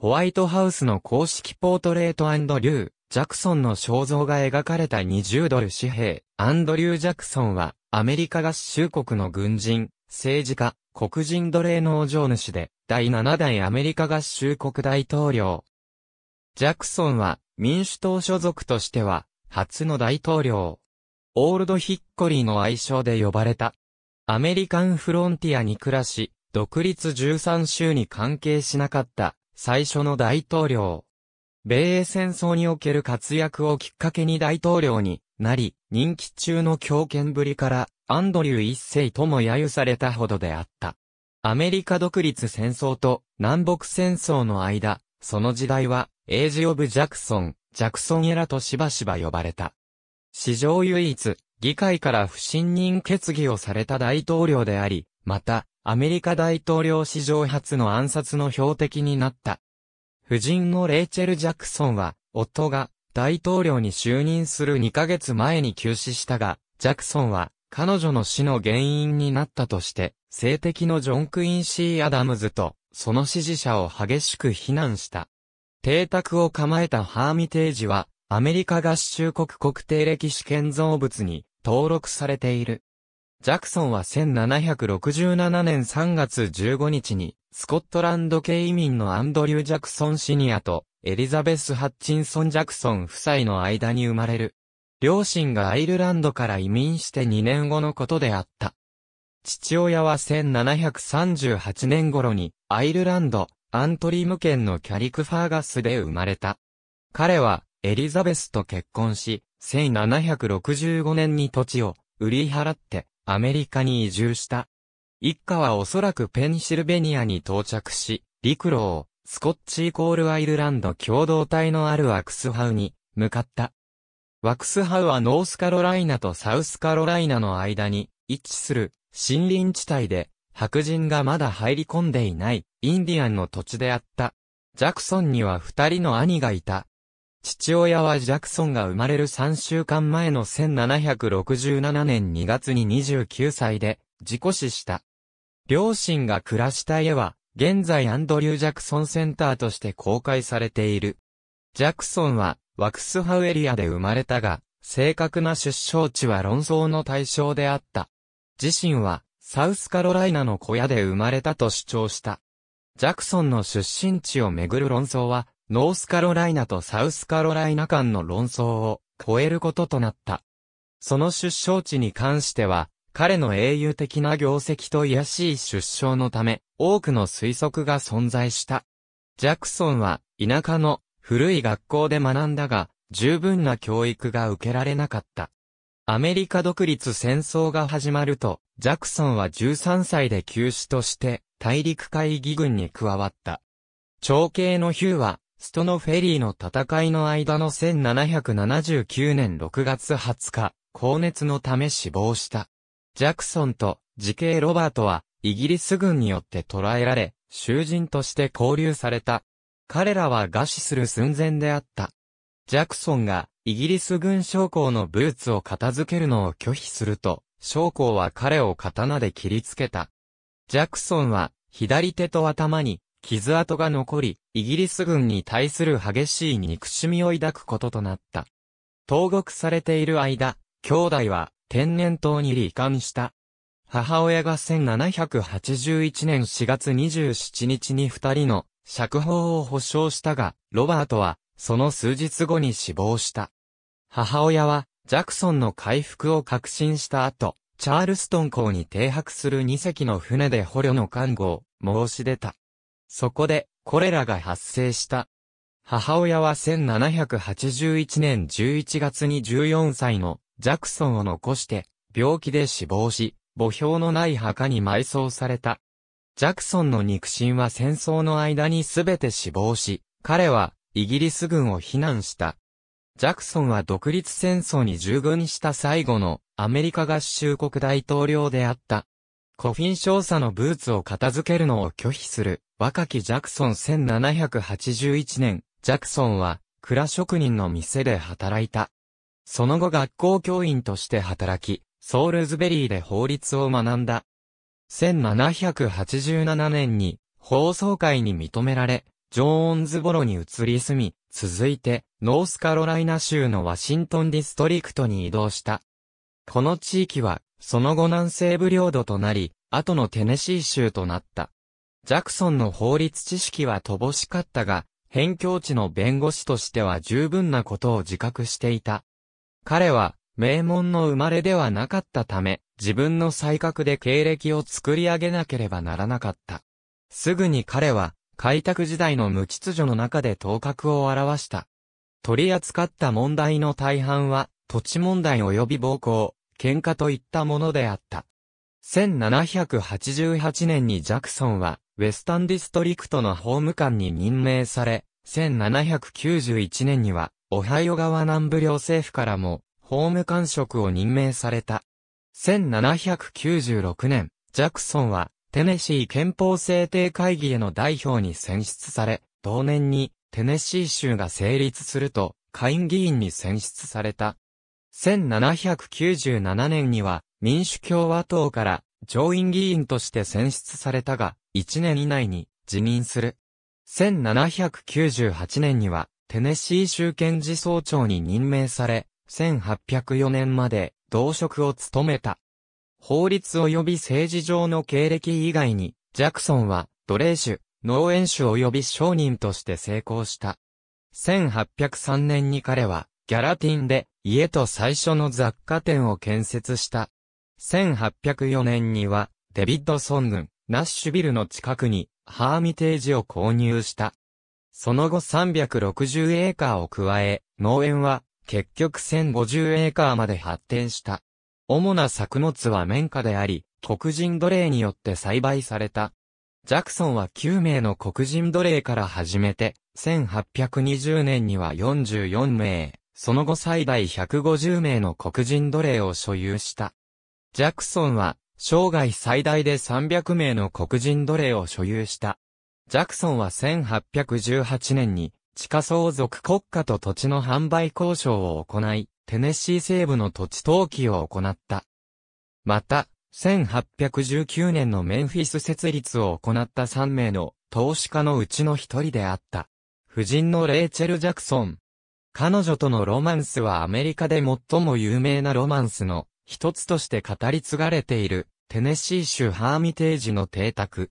ホワイトハウスの公式ポートレートアンドリュー・ジャクソンの肖像が描かれた20ドル紙幣、アンドリュー・ジャクソンは、アメリカ合衆国の軍人、政治家、黒人奴隷農場主で、第7代アメリカ合衆国大統領。ジャクソンは、民主党所属としては、初の大統領。オールドヒッコリーの愛称で呼ばれた。アメリカンフロンティアに暮らし、独立13州に関係しなかった最初の大統領。米英戦争における活躍をきっかけに大統領になり、任期中の強権ぶりからアンドリュー一世とも揶揄されたほどであった。アメリカ独立戦争と南北戦争の間、その時代は、エイジ・オブ・ジャクソン、ジャクソンエラとしばしば呼ばれた。史上唯一、議会から不信任決議をされた大統領であり、また、アメリカ大統領史上初の暗殺の標的になった。夫人のレイチェル・ジャクソンは、夫が大統領に就任する2ヶ月前に急死したが、ジャクソンは彼女の死の原因になったとして、性的のジョン・クイン・シー・アダムズと、その支持者を激しく非難した。邸宅を構えたハーミテージは、アメリカ合衆国国定歴史建造物に登録されている。ジャクソンは1767年3月15日に、スコットランド系移民のアンドリュー・ジャクソンシニアと、エリザベス・ハッチンソン・ジャクソン夫妻の間に生まれる。両親がアイルランドから移民して2年後のことであった。父親は1738年頃に、アイルランド、アントリーム県のキャリクファーガスで生まれた。彼は、エリザベスと結婚し、1765年に土地を売り払って、アメリカに移住した。一家はおそらくペンシルベニアに到着し、陸路をスコッチイコールアイルランド共同体のあるワクスハウに向かった。ワクスハウはノースカロライナとサウスカロライナの間に位置する森林地帯で白人がまだ入り込んでいないインディアンの土地であった。ジャクソンには二人の兄がいた。父親はジャクソンが生まれる3週間前の1767年2月に29歳で、事故死した。両親が暮らした家は、現在アンドリュー・ジャクソンセンターとして公開されている。ジャクソンは、ワクスハウエリアで生まれたが、正確な出生地は論争の対象であった。自身は、サウスカロライナの小屋で生まれたと主張した。ジャクソンの出身地をめぐる論争は、ノースカロライナとサウスカロライナ間の論争を超えることとなった。その出生地に関しては、彼の英雄的な業績と癒しい出生のため、多くの推測が存在した。ジャクソンは、田舎の古い学校で学んだが、十分な教育が受けられなかった。アメリカ独立戦争が始まると、ジャクソンは13歳で休止として、大陸会議軍に加わった。長兄のヒューは、ストノフェリーの戦いの間の1779年6月20日、高熱のため死亡した。ジャクソンと時系ロバートはイギリス軍によって捕らえられ、囚人として拘留された。彼らは餓死する寸前であった。ジャクソンがイギリス軍将校のブーツを片付けるのを拒否すると、将校は彼を刀で切りつけた。ジャクソンは左手と頭に傷跡が残り、イギリス軍に対する激しい憎しみを抱くこととなった。投獄されている間、兄弟は天然痘に罹患した。母親が1781年4月27日に二人の釈放を保証したが、ロバートはその数日後に死亡した。母親はジャクソンの回復を確信した後、チャールストン港に停泊する二隻の船で捕虜の看護を申し出た。そこで、コレラが発生した。母親は1781年11月に14歳のジャクソンを残して、病気で死亡し、墓標のない墓に埋葬された。ジャクソンの肉親は戦争の間に全て死亡し、彼はイギリス軍を非難した。ジャクソンは独立戦争に従軍した最後のアメリカ合衆国大統領であった。コフィン少佐のブーツを片付けるのを拒否する、若きジャクソン1781年、ジャクソンは、蔵職人の店で働いた。その後学校教員として働き、ソールズベリーで法律を学んだ。1787年に、放送会に認められ、ジョーンズボロに移り住み、続いて、ノースカロライナ州のワシントンディストリクトに移動した。この地域は、その後南西部領土となり、後のテネシー州となった。ジャクソンの法律知識は乏しかったが、辺境地の弁護士としては十分なことを自覚していた。彼は、名門の生まれではなかったため、自分の才覚で経歴を作り上げなければならなかった。すぐに彼は、開拓時代の無秩序の中で頭角を現した。取り扱った問題の大半は、土地問題及び暴行、喧嘩といったものであった。1788年にジャクソンは、ウェスタンディストリクトの法務官に任命され、1791年には、オハイオ川南部両政府からも、法務官職を任命された。1796年、ジャクソンは、テネシー憲法制定会議への代表に選出され、同年に、テネシー州が成立すると、下院議員に選出された。1797年には民主共和党から上院議員として選出されたが、1年以内に辞任する。1798年にはテネシー州検事総長に任命され、1804年まで同職を務めた。法律及び政治上の経歴以外に、ジャクソンは奴隷種、農園種及び商人として成功した。1803年に彼はギャラティンで家と最初の雑貨店を建設した。1804年にはデビッドソン軍、ナッシュビルの近くにハーミテージを購入した。その後360エーカーを加え、農園は結局1050エーカーまで発展した。主な作物は綿花であり、黒人奴隷によって栽培された。ジャクソンは9名の黒人奴隷から始めて、1820年には44名。その後最大150名の黒人奴隷を所有した。ジャクソンは、生涯最大で300名の黒人奴隷を所有した。ジャクソンは1818年に、地下相続国家と土地の販売交渉を行い、テネシー西部の土地登記を行った。また、1819年のメンフィス設立を行った3名の投資家のうちの一人であった。夫人のレイチェル・ジャクソン、彼女とのロマンスはアメリカで最も有名なロマンスの一つとして語り継がれているテネシー州ハーミテージの邸宅。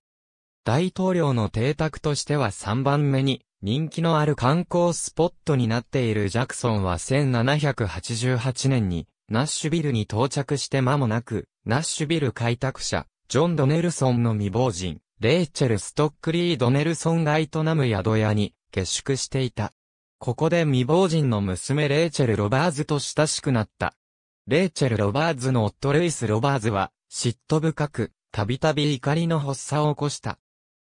大統領の邸宅としては3番目に人気のある観光スポットになっているジャクソンは1788年にナッシュビルに到着して間もなく、ナッシュビル開拓者、ジョン・ドネルソンの未亡人、レイチェル・ストックリー・ドネルソンが営む宿屋に下宿していた。ここで未亡人の娘レイチェル・ロバーズと親しくなった。レイチェル・ロバーズの夫ルイス・ロバーズは、嫉妬深く、たびたび怒りの発作を起こした。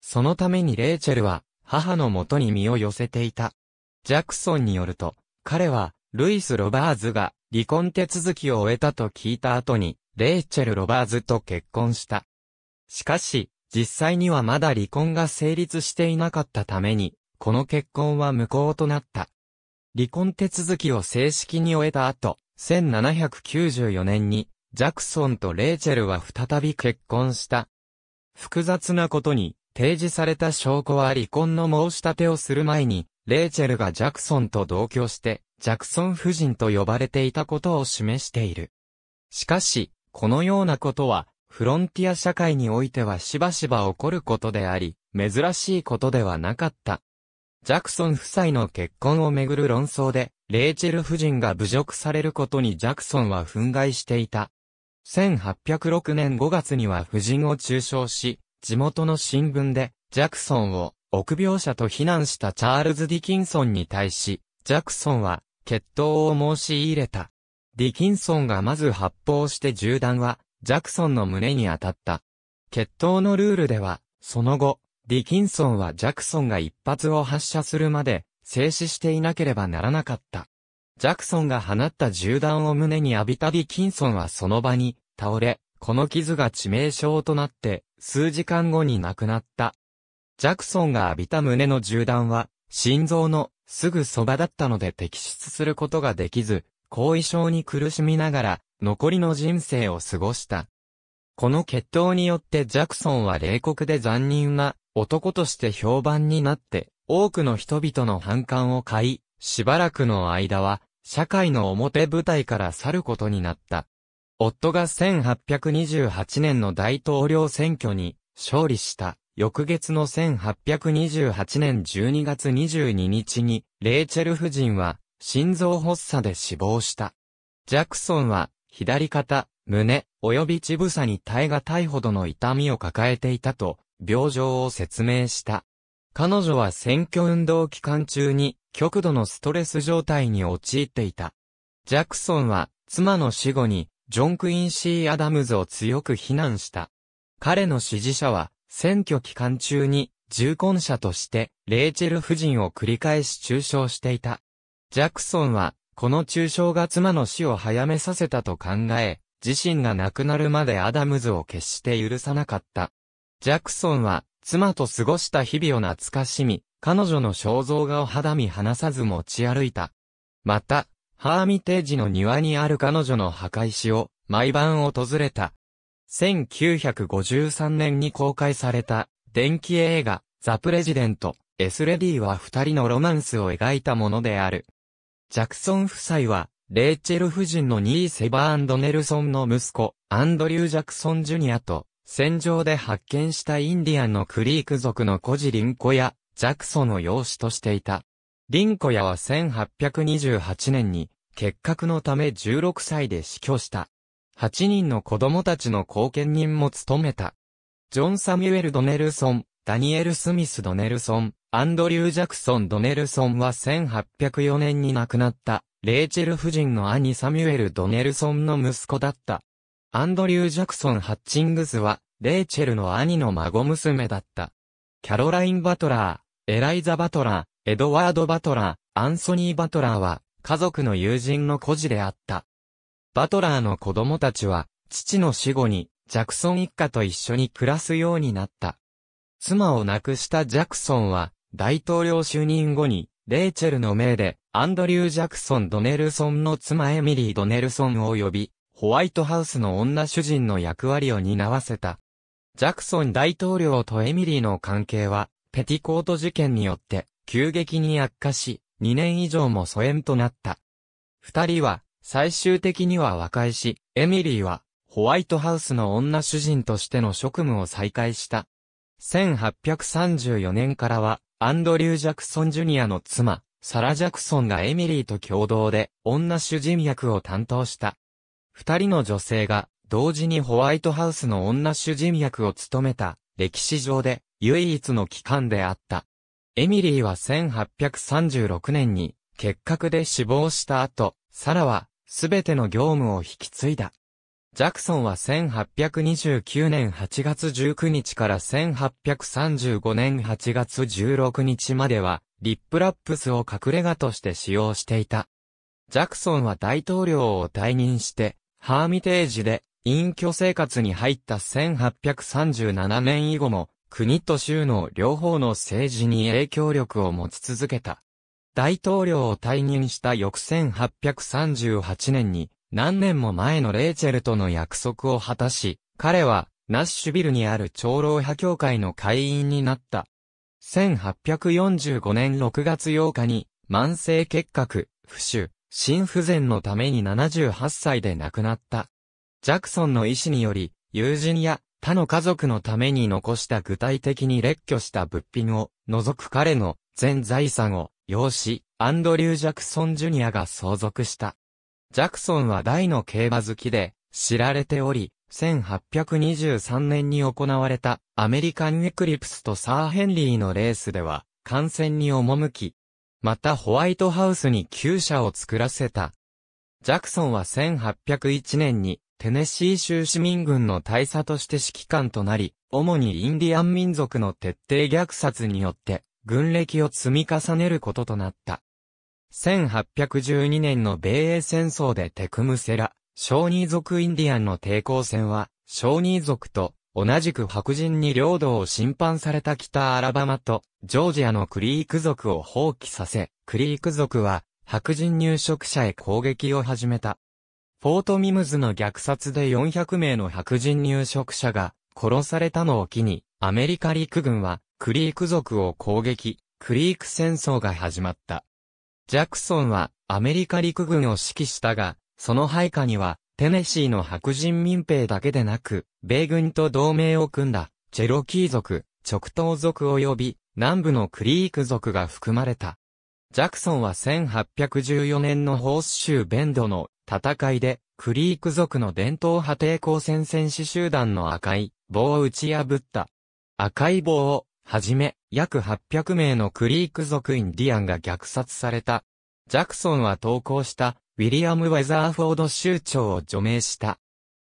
そのためにレイチェルは、母のもとに身を寄せていた。ジャクソンによると、彼は、ルイス・ロバーズが、離婚手続きを終えたと聞いた後に、レイチェル・ロバーズと結婚した。しかし、実際にはまだ離婚が成立していなかったために、この結婚は無効となった。離婚手続きを正式に終えた後、1794年に、ジャクソンとレイチェルは再び結婚した。複雑なことに、提示された証拠は離婚の申し立てをする前に、レイチェルがジャクソンと同居して、ジャクソン夫人と呼ばれていたことを示している。しかし、このようなことは、フロンティア社会においてはしばしば起こることであり、珍しいことではなかった。ジャクソン夫妻の結婚をめぐる論争で、レイチェル夫人が侮辱されることにジャクソンは憤慨していた。1806年5月には夫人を中傷し、地元の新聞で、ジャクソンを、臆病者と非難したチャールズ・ディキンソンに対し、ジャクソンは、決闘を申し入れた。ディキンソンがまず発砲して銃弾は、ジャクソンの胸に当たった。決闘のルールでは、その後、ディキンソンはジャクソンが一発を発射するまで、静止していなければならなかった。ジャクソンが放った銃弾を胸に浴びたディキンソンはその場に倒れ、この傷が致命傷となって、数時間後に亡くなった。ジャクソンが浴びた胸の銃弾は、心臓のすぐそばだったので摘出することができず、後遺症に苦しみながら、残りの人生を過ごした。この決闘によってジャクソンは冷酷で残忍な男として評判になって、多くの人々の反感を買い、しばらくの間は、社会の表舞台から去ることになった。夫が1828年の大統領選挙に勝利した翌月の1828年12月22日にレイチェル夫人は心臓発作で死亡した。ジャクソンは左肩、胸、及び乳房に耐え難いほどの痛みを抱えていたと病状を説明した。彼女は選挙運動期間中に極度のストレス状態に陥っていた。ジャクソンは妻の死後にジョン・クイン・シー・アダムズを強く非難した。彼の支持者は選挙期間中に重婚者としてレイチェル夫人を繰り返し中傷していた。ジャクソンはこの中傷が妻の死を早めさせたと考え、自身が亡くなるまでアダムズを決して許さなかった。ジャクソンは、妻と過ごした日々を懐かしみ、彼女の肖像画を肌身離さず持ち歩いた。また、ハーミテージの庭にある彼女の墓石を、毎晩訪れた。1953年に公開された、電気映画、ザ・プレジデント、エスレディは二人のロマンスを描いたものである。ジャクソン夫妻は、レイチェル夫人のニーセバーネルソンの息子、アンドリュー・ジャクソン・ジュニアと、戦場で発見したインディアンのクリーク族の孤児リンコヤ、ジャクソの養子としていた。リンコヤは1828年に、結核のため16歳で死去した。8人の子供たちの後見人も務めた。ジョン・サミュエル・ドネルソン、ダニエル・スミス・ドネルソン、アンドリュー・ジャクソン・ドネルソンは1804年に亡くなった、レイチェル夫人の兄サミュエル・ドネルソンの息子だった。アンドリュー・ジャクソン・ハッチングスは、レイチェルの兄の孫娘だった。キャロライン・バトラー、エライザ・バトラー、エドワード・バトラー、アンソニー・バトラーは、家族の友人の孤児であった。バトラーの子供たちは、父の死後に、ジャクソン一家と一緒に暮らすようになった。妻を亡くしたジャクソンは、大統領就任後に、レイチェルの命で、アンドリュー・ジャクソン・ドネルソンの妻エミリー・ドネルソンを呼び、ホワイトハウスの女主人の役割を担わせた。ジャクソン大統領とエミリーの関係は、ペティコート事件によって急激に悪化し、2年以上も疎遠となった。二人は最終的には和解し、エミリーはホワイトハウスの女主人としての職務を再開した。1834年からは、アンドリュー・ジャクソン・ジュニアの妻、サラ・ジャクソンがエミリーと共同で女主人役を担当した。二人の女性が同時にホワイトハウスの女主人役を務めた歴史上で唯一の期間であった。エミリーは1836年に結核で死亡した後、サラはすべての業務を引き継いだ。ジャクソンは1829年8月19日から1835年8月16日までは、リップラップスを隠れ家として使用していた。ジャクソンは大統領を退任して、ハーミテージで隠居生活に入った1837年以後も、国と州の両方の政治に影響力を持ち続けた。大統領を退任した翌1838年に、何年も前のレイチェルとの約束を果たし、彼は、ナッシュビルにある長老派協会の会員になった。1845年6月8日に、慢性結核、不腫、心不全のために78歳で亡くなった。ジャクソンの意思により、友人や他の家族のために残した具体的に列挙した物品を除く彼の全財産を養子、アンドリュー・ジャクソン・ジュニアが相続した。ジャクソンは大の競馬好きで知られており、1823年に行われたアメリカンエクリプスとサー・ヘンリーのレースでは、感染に赴き、またホワイトハウスに旧社を作らせた。ジャクソンは1801年にテネシー州市民軍の大佐として指揮官となり、主にインディアン民族の徹底虐殺によって軍歴を積み重ねることとなった。1812年の米英戦争でテクムセラ、小児族インディアンの抵抗戦は、小児族と同じく白人に領土を侵犯された北アラバマとジョージアのクリーク族を放棄させ、クリーク族は白人入植者へ攻撃を始めた。フォートミムズの虐殺で400名の白人入植者が殺されたのを機に、アメリカ陸軍はクリーク族を攻撃、クリーク戦争が始まった。ジャクソンはアメリカ陸軍を指揮したが、その配下にはテネシーの白人民兵だけでなく、米軍と同盟を組んだ、チェロキー族、直東族及び、南部のクリーク族が含まれた。ジャクソンは1814年のホース州ベンドの戦いで、クリーク族の伝統派抵抗戦戦士集団の赤い棒を打ち破った。赤い棒を、はじめ、約800名のクリーク族インディアンが虐殺された。ジャクソンは投稿したウィリアム・ウェザーフォード州長を除名した。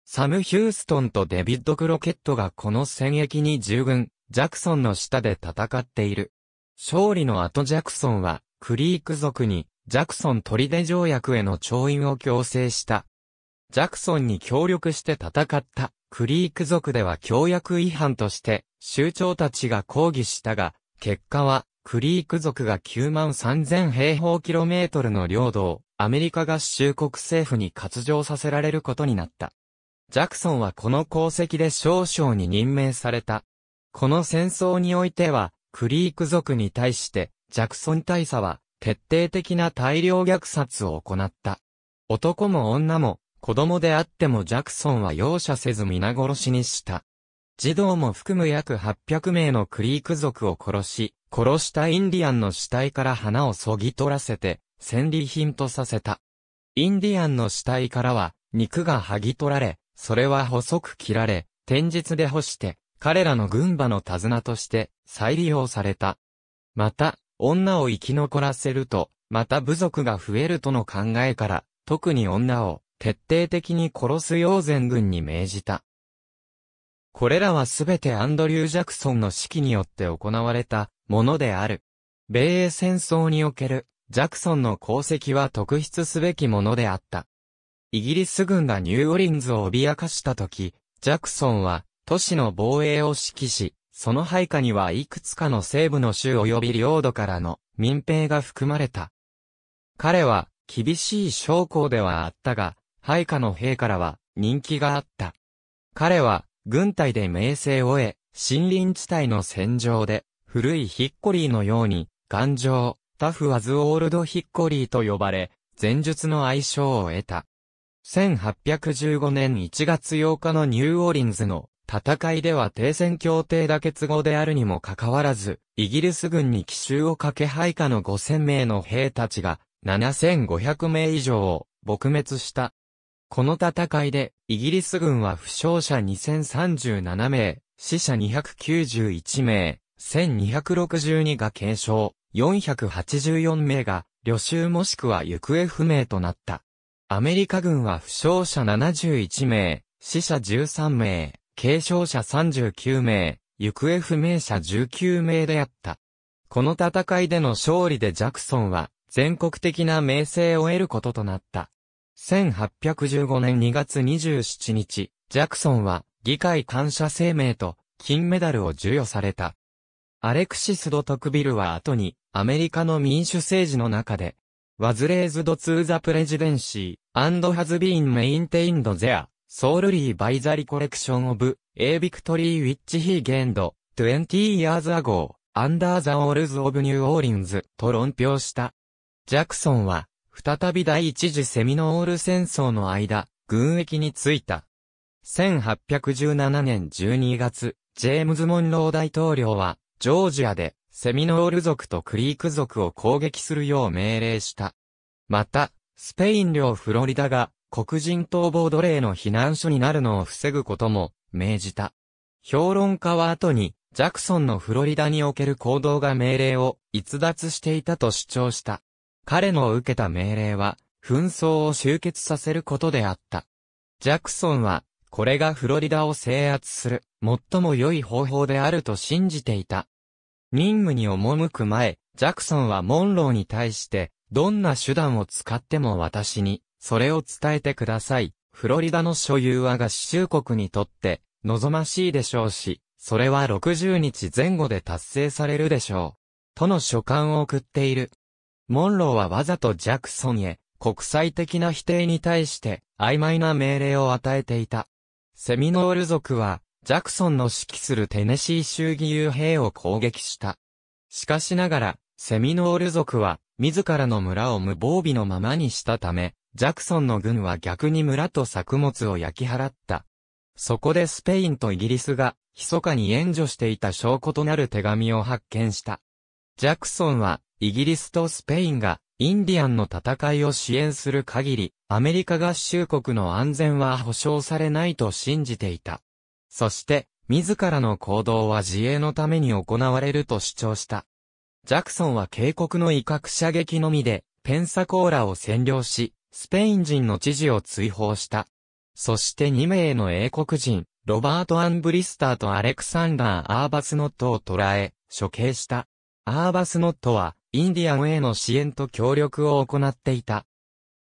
サム・ヒューストンとデビッド・クロケットがこの戦役に従軍、ジャクソンの下で戦っている。勝利の後ジャクソンは、クリーク族に、ジャクソン砦条約への調印を強制した。ジャクソンに協力して戦った、クリーク族では協約違反として、州長たちが抗議したが、結果は、クリーク族が9万3000平方キロメートルの領土を、アメリカ合衆国政府に割譲させられることになった。ジャクソンはこの功績で少将に任命された。この戦争においては、クリーク族に対して、ジャクソン大佐は、徹底的な大量虐殺を行った。男も女も、子供であってもジャクソンは容赦せず皆殺しにした。児童も含む約800名のクリーク族を殺し、殺したインディアンの死体から花をそぎ取らせて、戦利品とさせた。インディアンの死体からは、肉が剥ぎ取られ、それは細く切られ、天日で干して、彼らの軍馬の手綱として再利用された。また、女を生き残らせると、また部族が増えるとの考えから、特に女を徹底的に殺すよう全軍に命じた。これらはすべてアンドリュー・ジャクソンの指揮によって行われたものである。米英戦争におけるジャクソンの功績は特筆すべきものであった。イギリス軍がニューオリンズを脅かしたとき、ジャクソンは都市の防衛を指揮し、その配下にはいくつかの西部の州及び領土からの民兵が含まれた。彼は厳しい将校ではあったが、配下の兵からは人気があった。彼は軍隊で名声を得、森林地帯の戦場で古いヒッコリーのように頑丈、タフ・アズ・オールド・ヒッコリーと呼ばれ、前述の愛称を得た。1815年1月8日のニューオーリンズの戦いでは停戦協定だけ都合であるにもかかわらず、イギリス軍に奇襲をかけ配下の5000名の兵たちが7500名以上を撲滅した。この戦いで、イギリス軍は負傷者2037名、死者291名、1262が軽傷。484名が、旅衆もしくは行方不明となった。アメリカ軍は負傷者71名、死者13名、軽傷者39名、行方不明者19名であった。この戦いでの勝利でジャクソンは、全国的な名声を得ることとなった。1815年2月27日、ジャクソンは、議会感謝声明と、金メダルを授与された。アレクシス・ド・トクビルは後に、アメリカの民主政治の中で、ワズレーズ・ド・ツー・ザ・プレジデンシー、アンド・ハズ・ビーン・メインテインド・ゼア、ソウル・リー・バイザリ・コレクション・オブ・エイ・ビクトリー・ウィッチ・ヒー・ゲンド、トゥエンティ・ヤーズ・アゴー、アンダー・ザ・オールズ・オブ・ニュー・オーリンズ、と論評した。ジャクソンは、再び第一次セミノール戦争の間、軍役に就いた。1817年12月、ジェームズ・モンロー大統領は、ジョージアで、セミノール族とクリーク族を攻撃するよう命令した。また、スペイン領フロリダが、黒人逃亡奴隷の避難所になるのを防ぐことも、命じた。評論家は後に、ジャクソンのフロリダにおける行動が命令を逸脱していたと主張した。彼の受けた命令は、紛争を終結させることであった。ジャクソンは、これがフロリダを制圧する、最も良い方法であると信じていた。任務に赴く前、ジャクソンはモンローに対して、どんな手段を使っても私に、それを伝えてください。フロリダの所有は合衆国にとって、望ましいでしょうし、それは60日前後で達成されるでしょう。との書簡を送っている。モンローはわざとジャクソンへ、国際的な否定に対して、曖昧な命令を与えていた。セミノール族は、ジャクソンの指揮するテネシー州義勇兵を攻撃した。しかしながら、セミノール族は、自らの村を無防備のままにしたため、ジャクソンの軍は逆に村と作物を焼き払った。そこでスペインとイギリスが、密かに援助していた証拠となる手紙を発見した。ジャクソンは、イギリスとスペインが、インディアンの戦いを支援する限り、アメリカ合衆国の安全は保障されないと信じていた。そして、自らの行動は自衛のために行われると主張した。ジャクソンは警告の威嚇射撃のみで、ペンサコーラを占領し、スペイン人の知事を追放した。そして2名の英国人、ロバート・アンブリスターとアレクサンダー・アーバスノットを捕らえ、処刑した。アーバスノットは、インディアンへの支援と協力を行っていた。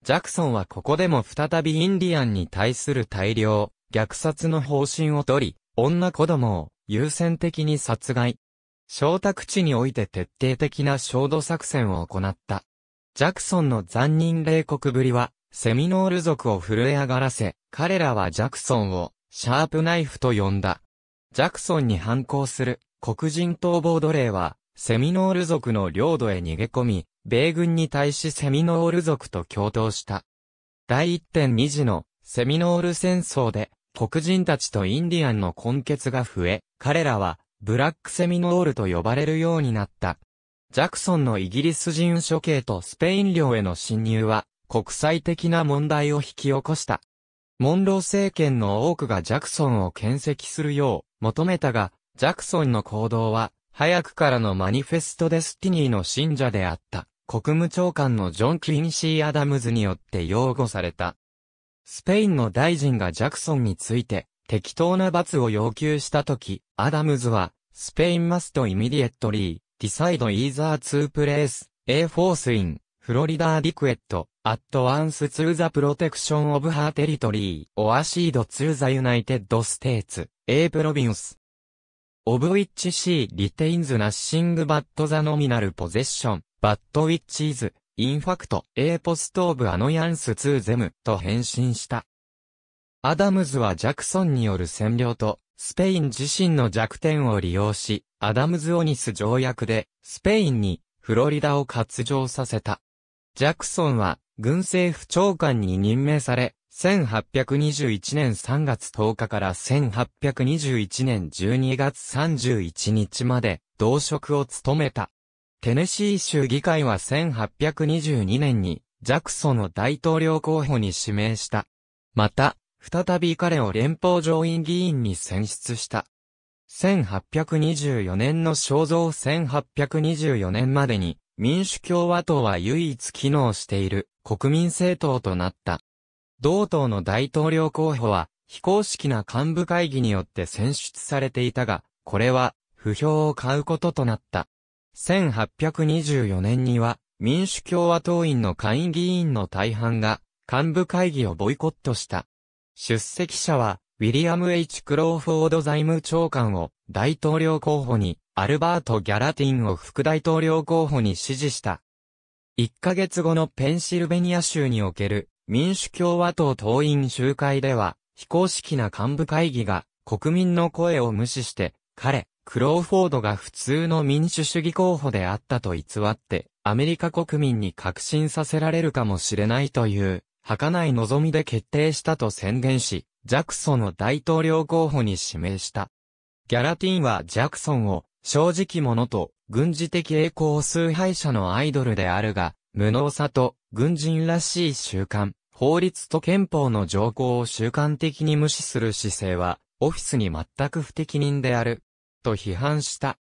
ジャクソンはここでも再びインディアンに対する大量、虐殺の方針をとり、女子供を優先的に殺害。小宅地において徹底的な焦土作戦を行った。ジャクソンの残忍冷酷ぶりは、セミノール族を震え上がらせ、彼らはジャクソンを、シャープナイフと呼んだ。ジャクソンに反抗する、黒人逃亡奴隷は、セミノール族の領土へ逃げ込み、米軍に対しセミノール族と共闘した。第1.2次のセミノール戦争で黒人たちとインディアンの根血が増え、彼らはブラックセミノールと呼ばれるようになった。ジャクソンのイギリス人処刑とスペイン領への侵入は国際的な問題を引き起こした。モンロー政権の多くがジャクソンを建設するよう求めたが、ジャクソンの行動は早くからのマニフェストデスティニーの信者であった、国務長官のジョン・クインシー・アダムズによって擁護された。スペインの大臣がジャクソンについて、適当な罰を要求したとき、アダムズは、スペインマストイミディエットリー、ディサイドイーザーツープレース、エ a フォースイン、フロリダーディクエット、アットワンスツーザプロテクションオブハーテリトリー、オアシードツーザユナイテッドステーツ、エープロビンス、of which she retains nothing but the nominal possession, but which is, in fact, a post of annoyance to them と返信した。アダムズはジャクソンによる占領と、スペイン自身の弱点を利用し、アダムズ・オニス条約で、スペインに、フロリダを割譲させた。ジャクソンは、軍政府長官に任命され、1821年3月10日から1821年12月31日まで同職を務めた。テネシー州議会は1822年にジャクソンを大統領候補に指名した。また、再び彼を連邦上院議員に選出した。1824年の肖像1824年までに民主共和党は唯一機能している国民政党となった。同党の大統領候補は、非公式な幹部会議によって選出されていたが、これは、不評を買うこととなった。1824年には、民主共和党員の下院議員の大半が、幹部会議をボイコットした。出席者は、ウィリアム・ H・ クローフォード財務長官を大統領候補に、アルバート・ギャラティンを副大統領候補に支持した。1ヶ月後のペンシルベニア州における民主共和党党員集会では、非公式な幹部会議が国民の声を無視して、彼、クローフォードが普通の民主主義候補であったと偽って、アメリカ国民に確信させられるかもしれないという、儚い望みで決定したと宣言し、ジャクソンを大統領候補に指名した。ギャラティンはジャクソンを、正直者と、軍事的栄光崇拝者のアイドルであるが、無能さと、軍人らしい習慣、法律と憲法の条項を習慣的に無視する姿勢は、オフィスに全く不適任である、と批判した。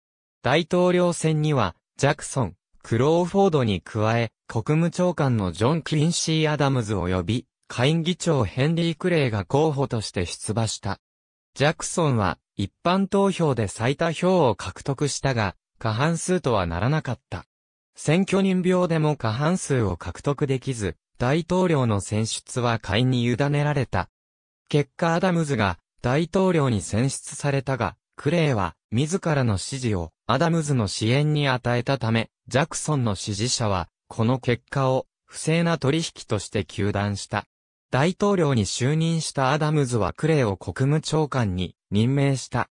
大統領選には、ジャクソン、クローフォードに加え、国務長官のジョン・クリンシー・アダムズ及び、下院議長ヘンリー・クレイが候補として出馬した。ジャクソンは、一般投票で最多票を獲得したが、過半数とはならなかった。選挙人票でも過半数を獲得できず、大統領の選出は会に委ねられた。結果アダムズが大統領に選出されたが、クレイは自らの支持をアダムズの支援に与えたため、ジャクソンの支持者はこの結果を不正な取引として求断した。大統領に就任したアダムズはクレイを国務長官に任命した。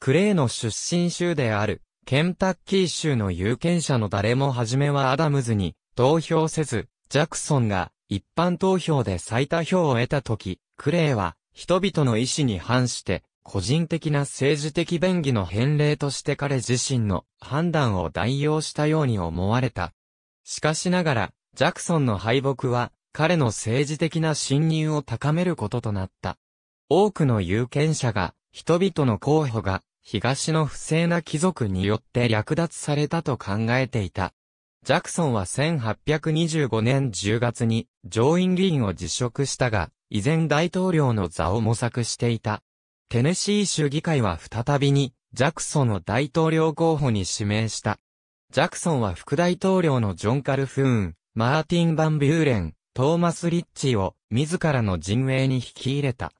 クレイの出身州であるケンタッキー州の有権者の誰も初めはアダムズに投票せず、ジャクソンが一般投票で最多票を得た時、クレイは人々の意思に反して個人的な政治的便宜の返礼として彼自身の判断を代用したように思われた。しかしながら、ジャクソンの敗北は彼の政治的な信任を高めることとなった。多くの有権者が人々の候補が東の不正な貴族によって略奪されたと考えていた。ジャクソンは1825年10月に上院議員を辞職したが、依然大統領の座を模索していた。テネシー州議会は再びに、ジャクソンを大統領候補に指名した。ジャクソンは副大統領のジョン・カルフーン、マーティン・バン・ビューレン、トーマス・リッチーを自らの陣営に引き入れた。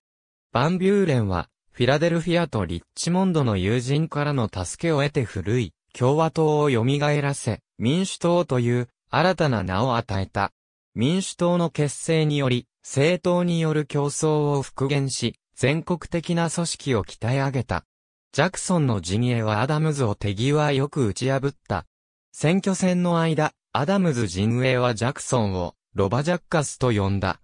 バン・ビューレンはフィラデルフィアとリッチモンドの友人からの助けを得て古い共和党を蘇らせ、民主党という新たな名を与えた。民主党の結成により、政党による競争を復元し、全国的な組織を鍛え上げた。ジャクソンの陣営はアダムズを手際よく打ち破った。選挙戦の間、アダムズ陣営はジャクソンをロバジャッカスと呼んだ。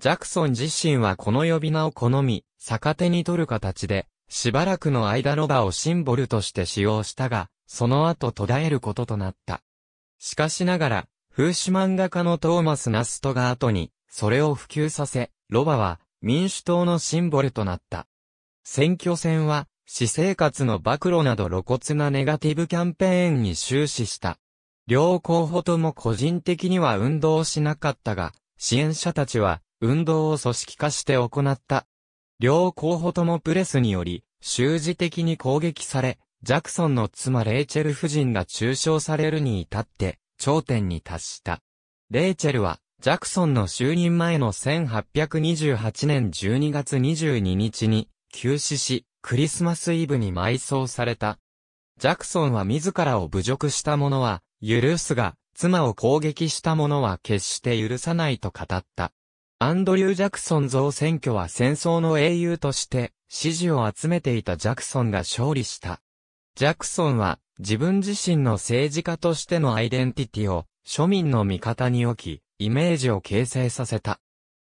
ジャクソン自身はこの呼び名を好み、逆手に取る形で、しばらくの間ロバをシンボルとして使用したが、その後途絶えることとなった。しかしながら、風刺漫画家のトーマス・ナストが後に、それを普及させ、ロバは民主党のシンボルとなった。選挙戦は、私生活の暴露など露骨なネガティブキャンペーンに終始した。両候補とも個人的には運動しなかったが、支援者たちは運動を組織化して行った両候補ともプレスにより、終始的に攻撃され、ジャクソンの妻レイチェル夫人が中傷されるに至って、頂点に達した。レイチェルは、ジャクソンの就任前の1828年12月22日に、急死し、クリスマスイブに埋葬された。ジャクソンは自らを侮辱した者は、許すが、妻を攻撃した者は決して許さないと語った。アンドリュー・ジャクソン造選挙は戦争の英雄として支持を集めていたジャクソンが勝利した。ジャクソンは自分自身の政治家としてのアイデンティティを庶民の味方に置き、イメージを形成させた。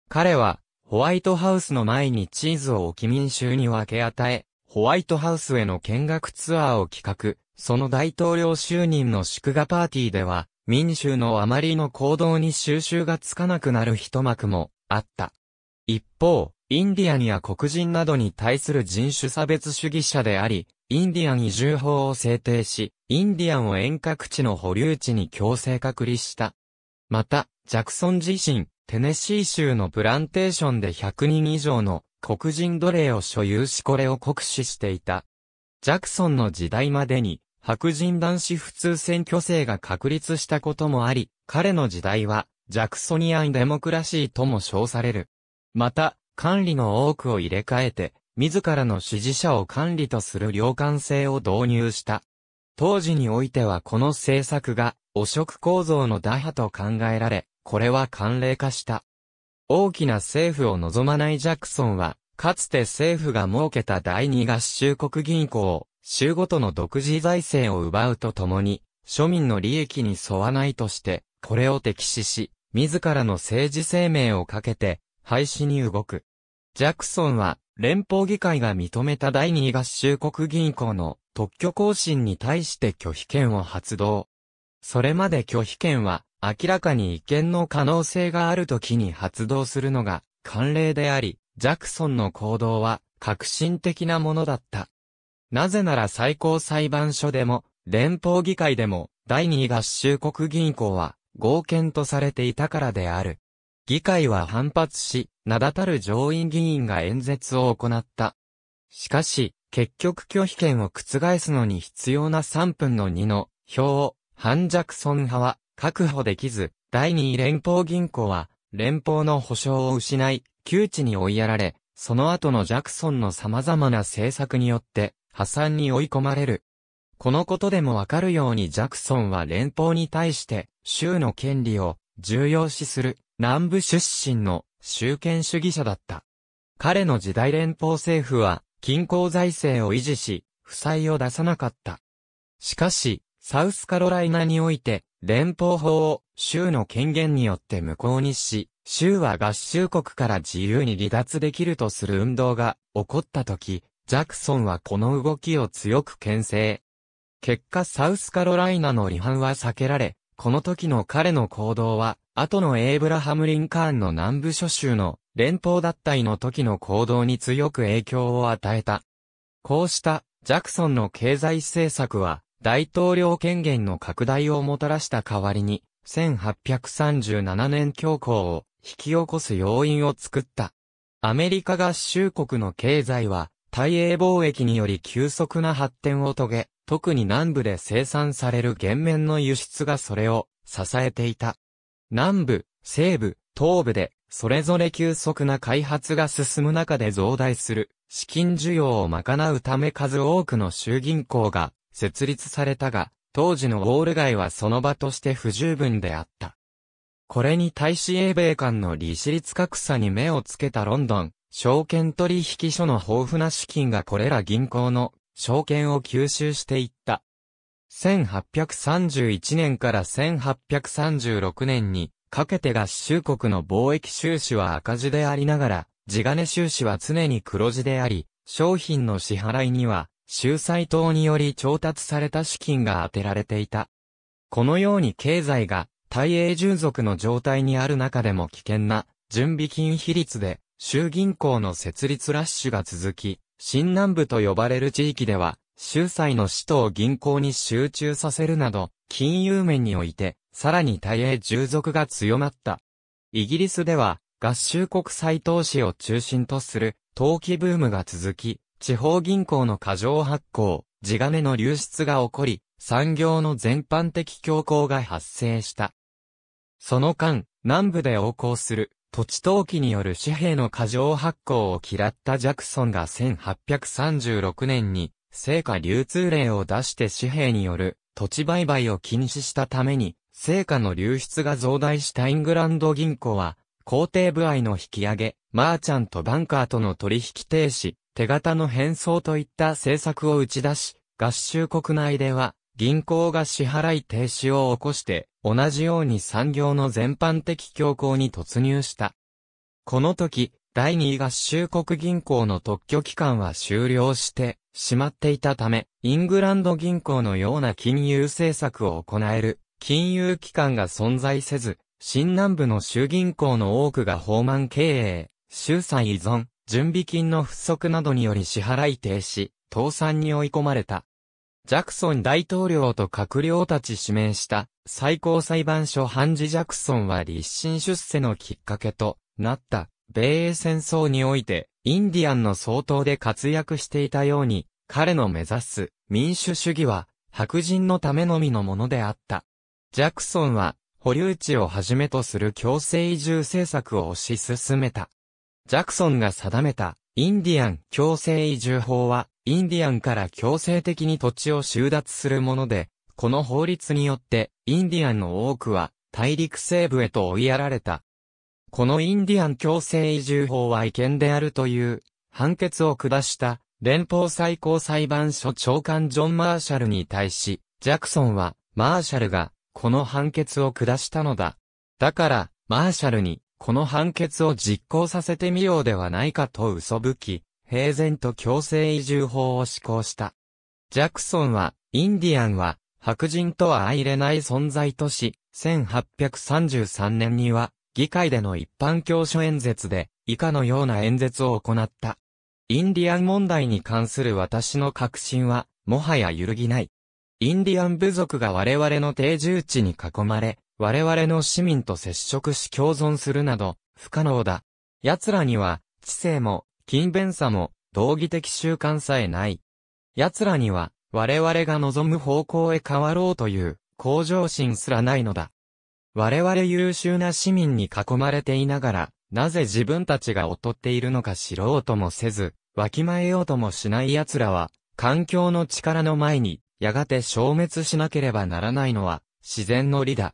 彼はホワイトハウスの前にチーズを置き民衆に分け与え、ホワイトハウスへの見学ツアーを企画、その大統領就任の祝賀パーティーでは、民衆のあまりの行動に収集がつかなくなる一幕もあった。一方、インディアンや黒人などに対する人種差別主義者であり、インディアン移住法を制定し、インディアンを遠隔地の保留地に強制隔離した。また、ジャクソン自身、テネシー州のプランテーションで100人以上の黒人奴隷を所有しこれを酷使していた。ジャクソンの時代までに、白人男子普通選挙制が確立したこともあり、彼の時代は、ジャクソニアンデモクラシーとも称される。また、管理の多くを入れ替えて、自らの支持者を管理とする良管制を導入した。当時においてはこの政策が汚職構造の打破と考えられ、これは慣例化した。大きな政府を望まないジャクソンは、かつて政府が設けた第二合衆国銀行を、州ごとの独自財政を奪うとともに、庶民の利益に沿わないとして、これを敵視し、自らの政治生命をかけて、廃止に動く。ジャクソンは、連邦議会が認めた第二合衆国銀行の特許更新に対して拒否権を発動。それまで拒否権は、明らかに違憲の可能性がある時に発動するのが慣例であり、ジャクソンの行動は革新的なものだった。なぜなら最高裁判所でも、連邦議会でも、第二合衆国銀行は、合憲とされていたからである。議会は反発し、名だたる上院議員が演説を行った。しかし、結局拒否権を覆すのに必要な3分の2の票を、ハン・ジャクソン派は確保できず、第2連邦銀行は、連邦の保障を失い、窮地に追いやられ、その後のジャクソンの様々な政策によって、破産に追い込まれる。このことでもわかるようにジャクソンは連邦に対して、州の権利を重要視する南部出身の集権主義者だった。彼の時代連邦政府は均衡財政を維持し、負債を出さなかった。しかし、サウスカロライナにおいて、連邦法を州の権限によって無効にし、州は合衆国から自由に離脱できるとする運動が起こった時、ジャクソンはこの動きを強く牽制。結果サウスカロライナの離反は避けられ、この時の彼の行動は、後のエイブラハム・リンカーンの南部諸州の連邦脱退の時の行動に強く影響を与えた。こうしたジャクソンの経済政策は大統領権限の拡大をもたらした代わりに1837年恐慌を引き起こす要因を作った。アメリカ合衆国の経済は大英貿易により急速な発展を遂げ、特に南部で生産される原面の輸出がそれを支えていた。南部、西部、東部で、それぞれ急速な開発が進む中で増大する資金需要を賄うため数多くの州銀行が設立されたが、当時のウォール街はその場として不十分であった。これに対し英米間の利子率格差に目をつけたロンドン、証券取引所の豊富な資金がこれら銀行の証券を吸収していった。1831年から1836年にかけて合衆国の貿易収支は赤字でありながら、地金収支は常に黒字であり、商品の支払いには、収才等により調達された資金が充てられていた。このように経済が、大英従属の状態にある中でも危険な、準備金比率で、衆銀行の設立ラッシュが続き、新南部と呼ばれる地域では、州債の使途を銀行に集中させるなど、金融面において、さらに大英従属が強まった。イギリスでは、合衆国債投資を中心とする、投機ブームが続き、地方銀行の過剰発行、地金の流出が起こり、産業の全般的恐慌が発生した。その間、南部で横行する土地投機による紙幣の過剰発行を嫌ったジャクソンが1836年に、成果流通令を出して紙幣による土地売買を禁止したために、成果の流出が増大したイングランド銀行は、皇帝部合の引き上げ、マーチャントバンカーとの取引停止、手形の変装といった政策を打ち出し、合衆国内では、銀行が支払い停止を起こして、同じように産業の全般的強行に突入した。この時、第2合衆国銀行の特許期間は終了してしまっていたため、イングランド銀行のような金融政策を行える金融機関が存在せず、新南部の州銀行の多くが放満経営、州債依存、準備金の不足などにより支払い停止、倒産に追い込まれた。ジャクソン大統領と閣僚たち指名した最高裁判所ハンジ・ジャクソンは立身出世のきっかけとなった米英戦争においてインディアンの総統で活躍していたように彼の目指す民主主義は白人のためのみのものであった。ジャクソンは保留地をはじめとする強制移住政策を推し進めた。ジャクソンが定めたインディアン強制移住法は、インディアンから強制的に土地を収奪するもので、この法律によって、インディアンの多くは、大陸西部へと追いやられた。このインディアン強制移住法は違憲であるという、判決を下した、連邦最高裁判所長官ジョン・マーシャルに対し、ジャクソンは、マーシャルが、この判決を下したのだ。だから、マーシャルに、この判決を実行させてみようではないかと嘘吹き、平然と強制移住法を施行した。ジャクソンは、インディアンは、白人とは相れない存在とし、1833年には、議会での一般教書演説で、以下のような演説を行った。インディアン問題に関する私の確信は、もはや揺るぎない。インディアン部族が我々の定住地に囲まれ、我々の市民と接触し共存するなど、不可能だ。奴らには、知性も、勤勉さも、道義的習慣さえない。奴らには、我々が望む方向へ変わろうという、向上心すらないのだ。我々優秀な市民に囲まれていながら、なぜ自分たちが劣っているのか知ろうともせず、わきまえようともしない奴らは、環境の力の前に、やがて消滅しなければならないのは、自然の理だ。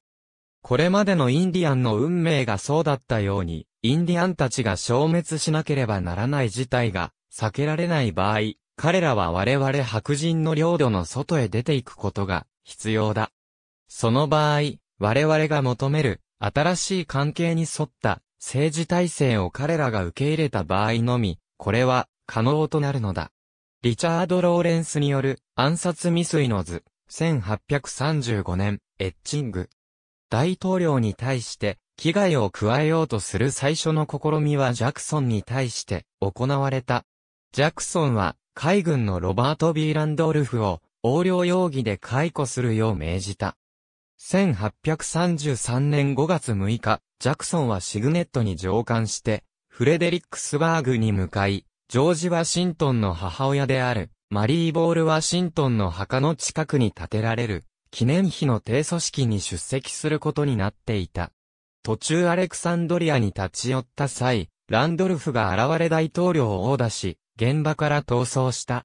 これまでのインディアンの運命がそうだったように、インディアンたちが消滅しなければならない事態が避けられない場合、彼らは我々白人の領土の外へ出ていくことが必要だ。その場合、我々が求める新しい関係に沿った政治体制を彼らが受け入れた場合のみ、これは可能となるのだ。リチャード・ローレンスによる暗殺未遂の図、1835年、エッチング。大統領に対して危害を加えようとする最初の試みはジャクソンに対して行われた。ジャクソンは海軍のロバート・ビーランドルフを横領容疑で解雇するよう命じた。1833年5月6日、ジャクソンはシグネットに乗艦して、フレデリックスバーグに向かい、ジョージ・ワシントンの母親である、マリー・ボール・ワシントンの墓の近くに建てられる、記念碑の提訴式に出席することになっていた。途中アレクサンドリアに立ち寄った際、ランドルフが現れ大統領を殴打し、現場から逃走した。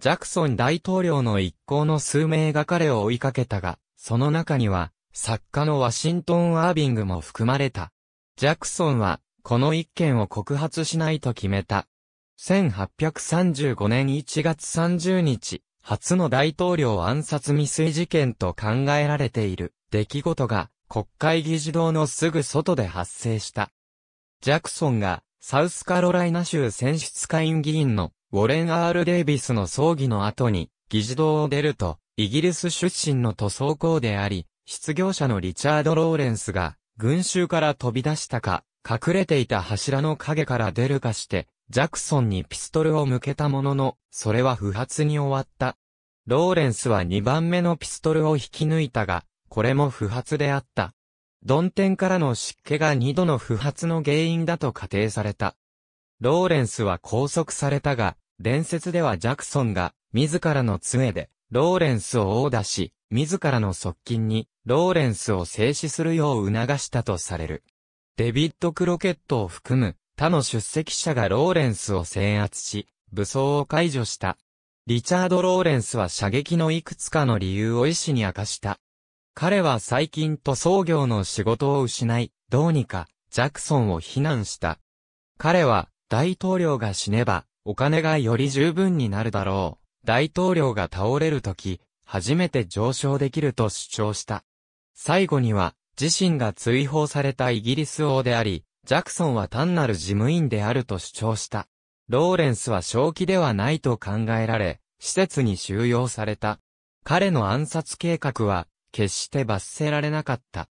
ジャクソン大統領の一行の数名が彼を追いかけたが、その中には、作家のワシントン・アービングも含まれた。ジャクソンは、この一件を告発しないと決めた。1835年1月30日、初の大統領暗殺未遂事件と考えられている出来事が国会議事堂のすぐ外で発生した。ジャクソンがサウスカロライナ州選出会員議員のウォレン・アール・デイビスの葬儀の後に議事堂を出るとイギリス出身の塗装工であり、失業者のリチャード・ローレンスが群衆から飛び出したか、隠れていた柱の影から出るかして、ジャクソンにピストルを向けたものの、それは不発に終わった。ローレンスは2番目のピストルを引き抜いたが、これも不発であった。鈍ンからの湿気が2度の不発の原因だと仮定された。ローレンスは拘束されたが、伝説ではジャクソンが、自らの杖で、ローレンスを殴打し、自らの側近に、ローレンスを制止するよう促したとされる。デビッド・クロケットを含む、他の出席者がローレンスを制圧し、武装を解除した。リチャード・ローレンスは射撃のいくつかの理由を医師に明かした。彼は最近塗装業の仕事を失い、どうにか、ジャクソンを非難した。彼は、大統領が死ねば、お金がより十分になるだろう。大統領が倒れるとき、初めて上昇できると主張した。最後には、自身が追放されたイギリス王であり、ジャクソンは単なる事務員であると主張した。ローレンスは正気ではないと考えられ、施設に収容された。彼の暗殺計画は、決して罰せられなかった。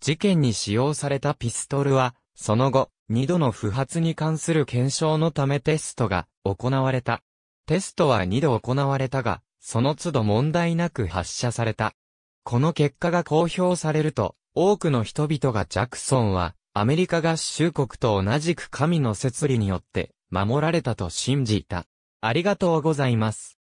事件に使用されたピストルは、その後、二度の不発に関する検証のためテストが行われた。テストは二度行われたが、その都度問題なく発射された。この結果が公表されると、多くの人々がジャクソンはアメリカ合衆国と同じく神の摂理によって守られたと信じた。ありがとうございます。